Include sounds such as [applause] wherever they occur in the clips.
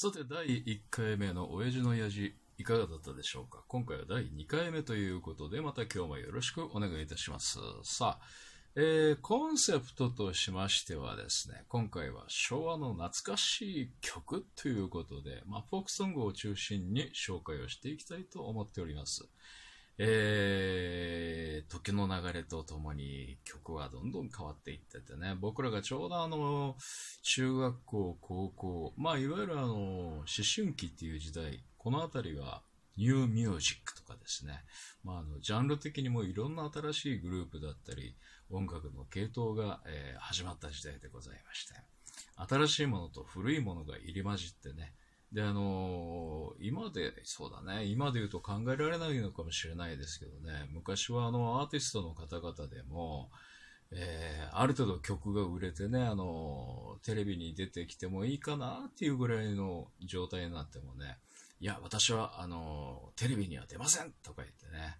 さて、第1回目の親父のやじ、いかがだったでしょうか今回は第2回目ということで、また今日もよろしくお願いいたします。さあ、えー、コンセプトとしましてはですね、今回は昭和の懐かしい曲ということで、まあ、フォークソングを中心に紹介をしていきたいと思っております。えー、時の流れとともに曲はどんどん変わっていっててね、僕らがちょうどあの、中学校、高校、まあいわゆるあの、思春期っていう時代、この辺りはニューミュージックとかですね、まああの、ジャンル的にもいろんな新しいグループだったり、音楽の系統が、えー、始まった時代でございまして、新しいものと古いものが入り混じってね、で、あのー、今で、そうだね、今で言うと考えられないのかもしれないですけどね、昔はあの、アーティストの方々でも、えー、ある程度曲が売れてね、あの、テレビに出てきてもいいかなっていうぐらいの状態になってもね、いや、私は、あの、テレビには出ませんとか言ってね、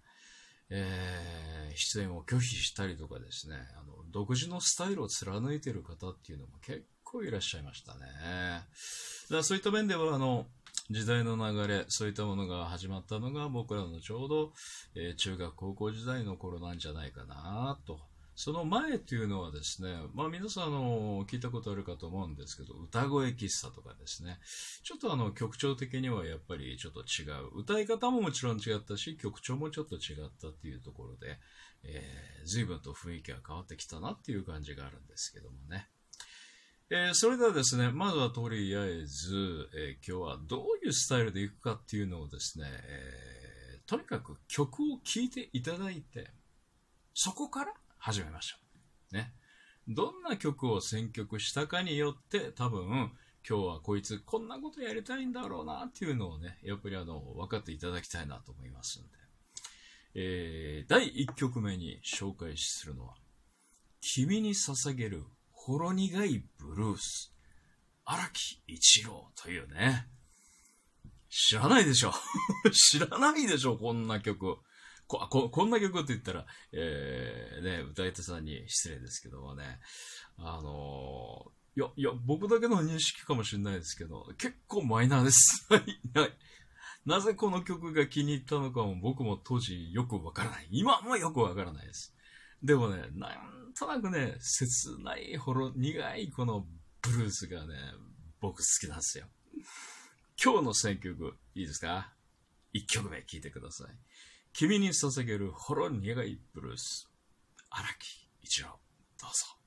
えー、出演を拒否したりとかですね、あの、独自のスタイルを貫いてる方っていうのも結構いらっしゃいましたね。だそういった面では、あの、時代の流れ、そういったものが始まったのが僕らのちょうど、えー、中学高校時代の頃なんじゃないかなと。その前というのはですね、まあ皆さんあの、聞いたことあるかと思うんですけど、歌声喫茶とかですね、ちょっとあの、曲調的にはやっぱりちょっと違う。歌い方ももちろん違ったし、曲調もちょっと違ったっていうところで、えー、随分と雰囲気が変わってきたなっていう感じがあるんですけどもね。えー、それではですね、まずはとりあえず、えー、今日はどういうスタイルでいくかっていうのをですね、えー、とにかく曲を聴いていただいて、そこから始めましょう。ね。どんな曲を選曲したかによって多分、今日はこいつこんなことやりたいんだろうなっていうのをね、やっぱりあの、分かっていただきたいなと思いますんで。えー、第1曲目に紹介するのは、君に捧げるほろ苦いブルース、荒木一郎というね。知らないでしょ [laughs] 知らないでしょこんな曲。こ、こ、こんな曲って言ったら、えー、ね、歌い手さんに失礼ですけどもね。あのー、いや、いや、僕だけの認識かもしれないですけど、結構マイナーです。は [laughs] い、はい。なぜこの曲が気に入ったのかも僕も当時よくわからない。今もよくわからないです。でもね、なんとなくね、切ないほろ苦いこのブルースがね、僕好きなんですよ。今日の選曲、いいですか ?1 曲目聴いてください。君に捧げるほろ苦いブルース。荒木一郎、どうぞ。